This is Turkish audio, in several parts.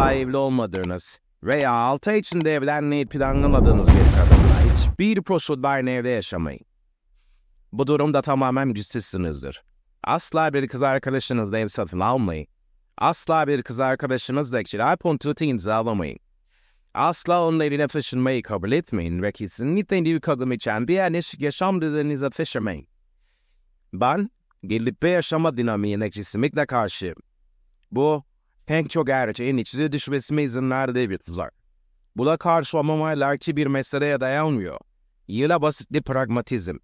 asla evli olmadığınız veya 6 ay içinde evlenmeyi planlamadığınız bir kadınla hiçbir koşullarla evde yaşamayın. Bu durumda tamamen güçsüzsünüzdür. Asla bir kız arkadaşınızla ev satın almayın. Asla bir kız arkadaşınızla kira kontratı imzalamayın. Asla onun evine taşınmayı kabul etmeyin ve kesinlikle bir kadın için bir yerleşik yaşam düzeninize taşımayın. Ben, birlikte yaşama dinamiğine kesinlikle karşıyım. Bu, pek çok gerçeğin içine düşmesine izin verdiği bir tuzak. Buna karşı olmama layıkçı bir meseleye dayanmıyor. Yine basitli pragmatizm.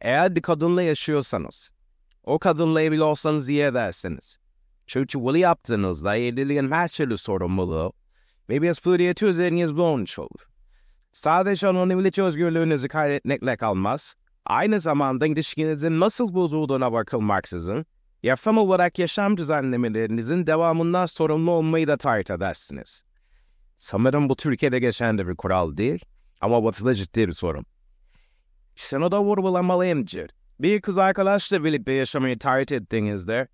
Eğer bir kadınla yaşıyorsanız, o kadınla evli olsanız iyi edersiniz. Çünkü bunu yaptığınızda evliliğin her türlü sorumluluğu ve bir fıriyeti üzerinizde olmuş olur. Sadece anonimlik özgürlüğünüzü kaybetmekle kalmaz, aynı zamanda ilişkinizin nasıl bozulduğuna bakılmaksızın Yasam olarak yaşam düzenlemelerinizin devamından sorumlu olmayı da taahhüt edersiniz. Sanırım bu Türkiye'de geçen de bir kural değil ama batıda ciddi bir sorun. Şunu da vurgulamalıyımdır. Bir kız arkadaşla birlikte yaşamayı taahhüt ettiğinizde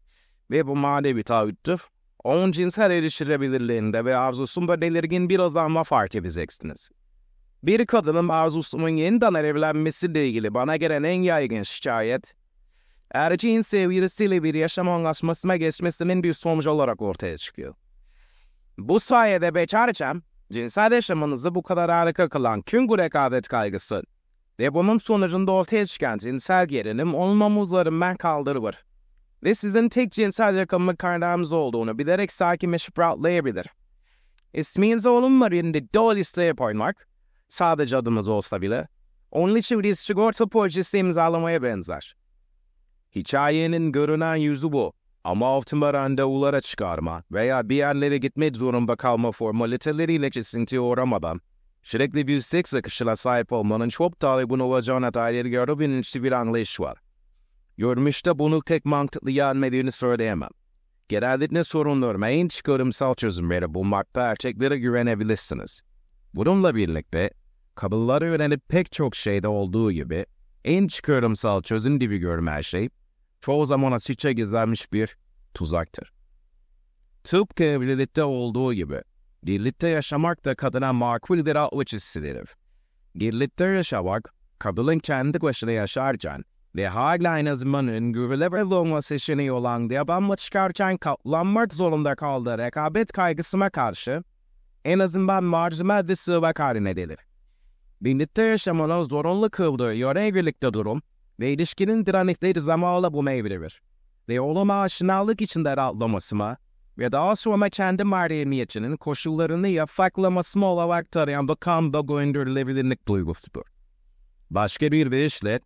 ve bu manevi taahhüttür, onun cinsel erişilebilirliğinde ve arzusunda belirgin bir azalma fark edeceksiniz. Bir kadının arzusunun yeniden evlenmesiyle ilgili bana gelen en yaygın şikayet, erkeğin sevgilisiyle bir yaşam anlaşmasına geçmesinin bir sonucu olarak ortaya çıkıyor. Bu sayede bekarken cinsel yaşamınızı bu kadar harika kılan küngü rekabet kaygısı ve bunun sonucunda ortaya çıkan cinsel gerilim onun omuzlarından kaldırılır ve sizin tek cinsel yakınlık kaynağınız olduğunu bilerek sakinleşip rahatlayabilir. İsminiz olunma yerinde doğal listeye koymak, sadece adımız olsa bile, onun için bir sigorta projesi imzalamaya benzer. Hikayenin görünen yüzü bu. Ama altıma randevulara çıkarma veya bir yerlere gitmek zorunda kalma formaliteleriyle kesintiye uğramadan, sürekli bir seks akışına sahip olmanın çok talibin olacağına dair yarı bilinçli bir anlayış var. Görmüşte bunu pek mantıklı gelmediğini söyleyemem. Genellikle sorunlarına en çıkarımsal çözümleri bulmakta erkeklere güvenebilirsiniz. Bununla birlikte, kadınlara yönelik pek çok şeyde olduğu gibi, en çıkarımsal çözüm gibi görme şey, çoğu zaman açıkça gizlenmiş bir tuzaktır. Tıpkı evlilikte olduğu gibi, birlikte yaşamak da kadına makuldir bir atlı çizsidir. Birlikte yaşamak, kadının kendi başına yaşarken ve hala en azından güvenilir olma seçeneği olan devamlı çıkarken katlanmak zorunda kaldığı rekabet kaygısına karşı en azından marjinal bir sığmak haline gelir. Birlikte yaşamanın zorunlu kıldığı yöre evlilikte durum, ve ilişkinin direnekleri zamanla bu meyveleri. Ve olama aşinalık içinde rahatlamasıma ve daha sonra kendi mahremiyetinin koşullarını yafaklamasına olarak tarayan bakan da gönderilebilirlik duygusudur. Başka bir deyişle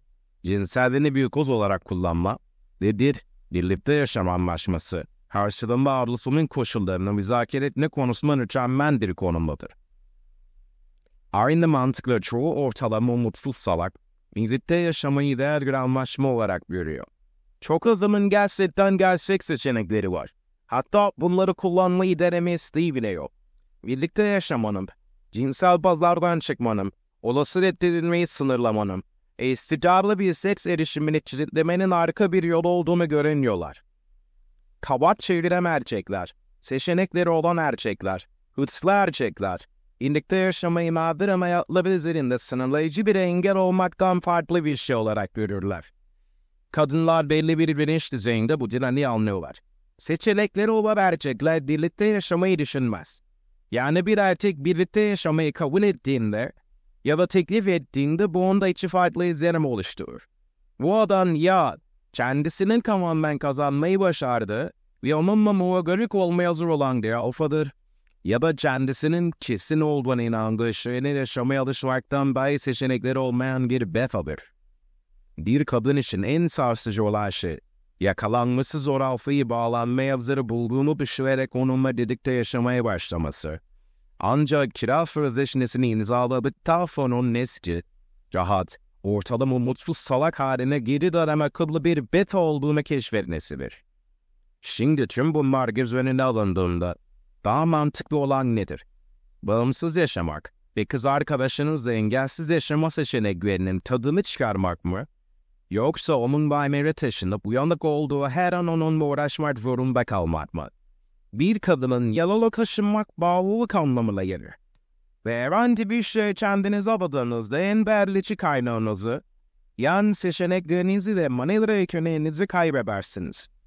cinselliğini büyük koz olarak kullanma dedir, bir birlikte yaşam anlaşması karşılığında arzusunun koşullarını müzakere etme konusunda mükemmel bir konumdadır. Aynı mantıkla çoğu ortalama mutsuz salak birlikte yaşamayı değer bir anlaşma olarak görüyor. Çok az zaman gerçekten gerçek seçenekleri var. Hatta bunları kullanmayı deneme isteği bile yok. Birlikte yaşamanın, cinsel bazlardan çıkmanın, olası reddedilmeyi sınırlamanın, e istikrarlı bir seks erişimini kilitlemenin arka bir yolu olduğunu görünüyorlar. Kabat çeviren erkekler, seçenekleri olan erkekler, hırslı erkekler, İndikte yaşamayı nadir ama yapılabilir üzerinde sınırlayıcı bir engel olmaktan farklı bir şey olarak görürler. Kadınlar belli bir bilinç düzeyinde bu dinamiği anlıyorlar. Seçenekleri ova erkekler birlikte yaşamayı düşünmez. Yani bir erkek birlikte yaşamayı kabul ettiğinde ya da teklif ettiğinde bu onda içi farklı izlenim oluşturur. Bu adam ya kendisinin tamamen kazanmayı başardı ve onunla muvagarık olmaya hazır olan diye alfadır ya da kendisinin kesin olduğuna inandığı şeyleri yaşamaya alışmaktan bayi seçenekleri olmayan bir befadır. Bir kadın için en sarsıcı olan şey, yakalanması zor alfayı bağlanma yazarı bulduğunu düşünerek onunla dedikte yaşamaya başlaması. Ancak kira sözleşmesini imzaladıktan sonra nesci. nesli, rahat, ortalama mutsuz salak haline geri dönem akıllı bir beta olduğunu keşfetmesidir. Şimdi tüm bunlar göz önüne alındığında daha mantıklı olan nedir? Bağımsız yaşamak ve kız arkadaşınızla engelsiz yaşama seçeneklerinin tadını çıkarmak mı? Yoksa onun Weimar'a taşınıp uyanık olduğu her an onunla uğraşmak zorunda kalmak mı? Bir kadının yalala taşınmak bağlılık anlamına gelir. Ve herhangi bir şey kendinize adadığınızda en berliçi kaynağınızı, yan seçeneklerinizi de manevra yeteneğinizi kaybedersiniz.